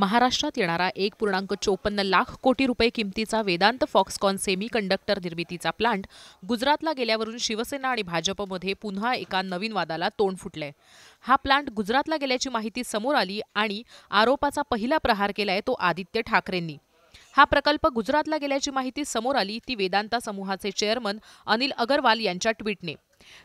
महाराष्ट्रात येणारा एक पूर्णांक चोपन्न लाख कोटी रुपये किमतीचा Vedanta Foxconn semi conductor plant गुजरातला गेल्यावरून शिवसेना आणि भाजपमध्ये पुन्हा एका नवीन वादाला तोंड फुटलंय हा प्लांट गुजरातला गेल्याची माहिती समोर आली आणि आरोपाचा पहिला प्रहार केलाय तो आदित्य ठाकरेंनी हा प्रकल्प गुजरातला गेल्याची माहिती समोर आली ती वेदांता समूहाचे चेअरमन अनिल अगरवाल यांच्या ट्विटने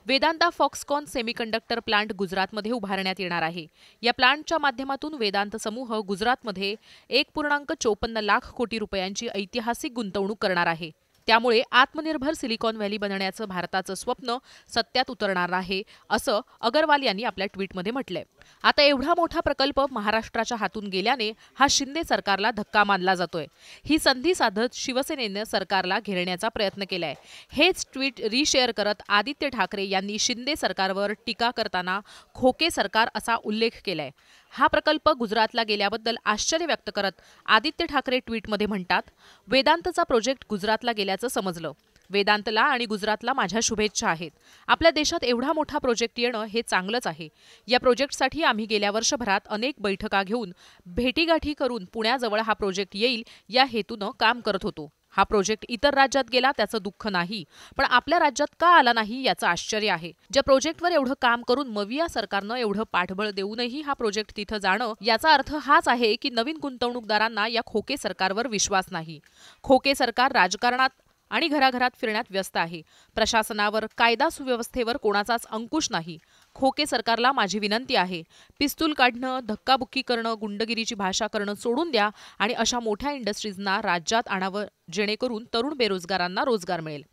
वेदांता फॉक्सकॉन सेमीकंडक्टर प्लांट गुजरातमध्ये उभारण्यात येणार आहे या प्लांटच्या माध्यमातून वेदांत समूह गुजरातमध्ये एक पूर्णांक चोपन्न लाख कोटी रुपयांची ऐतिहासिक गुंतवणूक करणार आहे त्यामुळे आत्मनिर्भर सिलिकॉन व्हॅली बनण्याचं भारताचं स्वप्न सत्यात उतरणार आहे असं अगरवाल यांनी आपल्या ट्विटमध्ये म्हटलंय आता एवढा मोठा प्रकल्प महाराष्ट्राच्या हातून गेल्याने हा शिंदे सरकारला धक्का मानला जातोय ही संधी साधत शिवसेनेनं सरकारला घेरण्याचा प्रयत्न केलाय हेच ट्विट रिशेअर करत आदित्य ठाकरे यांनी शिंदे सरकारवर टीका करताना खोके सरकार असा उल्लेख केलाय हा प्रकल्प गुजरातला गेल्याबद्दल आश्चर्य व्यक्त करत आदित्य ठाकरे ट्विटमध्ये म्हणतात वेदांतचा प्रोजेक्ट गुजरातला गेल्याचं समजलं वेदांतला आणि गुजरातला माझ्या शुभेच्छा आहेत आपल्या देशात एवढा मोठा प्रोजेक्ट येणं हे चांगलंच आहे या प्रोजेक्टसाठी आम्ही गेल्या वर्षभरात अनेक बैठका घेऊन भेटीगाठी करून पुण्याजवळ हा प्रोजेक्ट येईल या हेतूनं काम करत होतो हा प्रोजेक्ट इतर राज्यात गेला त्याचं दुःख नाही पण आपल्या राज्यात का आला नाही याचं आश्चर्य आहे ज्या प्रोजेक्टवर एवढं काम करून मविया सरकारनं एवढं पाठबळ देऊनही हा प्रोजेक्ट तिथं जाणं याचा अर्थ हाच आहे की नवीन गुंतवणूकदारांना या खोके सरकारवर विश्वास नाही खोके सरकार राजकारणात आणि घराघरात फिरण्यात व्यस्त आहे प्रशासनावर कायदा सुव्यवस्थेवर कोणाचाच अंकुश नाही खोके सरकारला माझी विनंती आहे पिस्तूल काढणं धक्काबुक्की करणं गुंडगिरीची भाषा करणं सोडून द्या आणि अशा मोठ्या इंडस्ट्रीजना राज्यात आणावं जेणेकरून तरुण बेरोजगारांना रोजगार मिळेल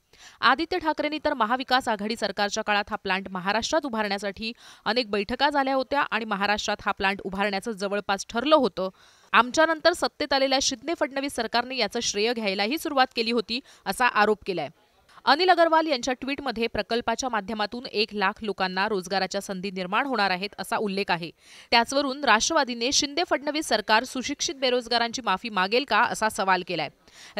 आदित्य ठाकरेंनी तर महाविकास आघाडी सरकारच्या काळात हा प्लांट महाराष्ट्रात उभारण्यासाठी अनेक बैठका झाल्या होत्या आणि महाराष्ट्रात हा प्लांट उभारण्याचं जवळपास ठरलं होतं आमच्यानंतर सत्तेत आलेल्या शिंदे फडणवीस सरकारने याचं श्रेय घ्यायलाही सुरुवात केली होती असा आरोप केलाय अनिल अगरवाल यांच्या ट्विटमध्ये प्रकल्पाच्या माध्यमातून एक लाख लोकांना रोजगाराच्या संधी निर्माण होणार आहेत असा उल्लेख आहे त्याचवरून राष्ट्रवादीने शिंदे फडणवीस सरकार सुशिक्षित बेरोजगारांची माफी मागेल का असा सवाल केलाय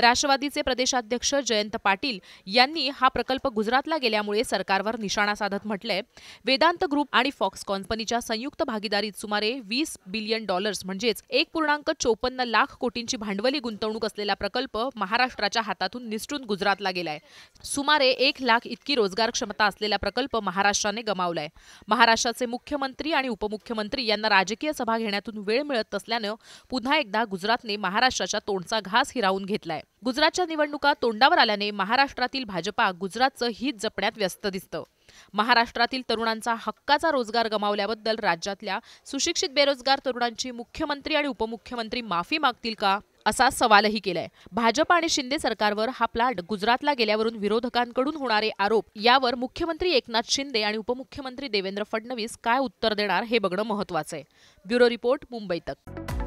राष्ट्रवादीचे प्रदेशाध्यक्ष जयंत पाटील यांनी हा प्रकल्प गुजरातला गेल्यामुळे सरकारवर निशाणा साधत म्हटलंय वेदांत ग्रुप आणि फॉक्स कंपनीच्या संयुक्त भागीदारीत सुमारे वीस बिलियन डॉलर्स म्हणजेच एक पूर्णांक चोपन्न लाख कोटींची भांडवली गुंतवणूक असलेला प्रकल्प महाराष्ट्राच्या हातातून निसटून गुजरातला गेलाय सुमारे एक लाख इतकी रोजगार क्षमता असलेला प्रकल्प महाराष्ट्राने गमावलाय महाराष्ट्राचे मुख्यमंत्री आणि उपमुख्यमंत्री यांना राजकीय सभा घेण्यातून वेळ मिळत असल्यानं पुन्हा एकदा गुजरातने महाराष्ट्राच्या तोंडचा घास हिरावून घेतला घेतलाय गुजरातच्या निवडणुका तोंडावर आल्याने महाराष्ट्रातील भाजपा गुजरातचं हित जपण्यात व्यस्त दिसतं महाराष्ट्रातील तरुणांचा हक्काचा रोजगार गमावल्याबद्दल राज्यातल्या सुशिक्षित बेरोजगार तरुणांची मुख्यमंत्री आणि उपमुख्यमंत्री माफी मागतील का असा सवालही केलाय भाजप आणि शिंदे सरकारवर हा प्लाट गुजरातला गेल्यावरून विरोधकांकडून होणारे आरोप यावर मुख्यमंत्री एकनाथ शिंदे आणि उपमुख्यमंत्री देवेंद्र फडणवीस काय उत्तर देणार हे बघणं महत्वाचं आहे ब्युरो रिपोर्ट मुंबई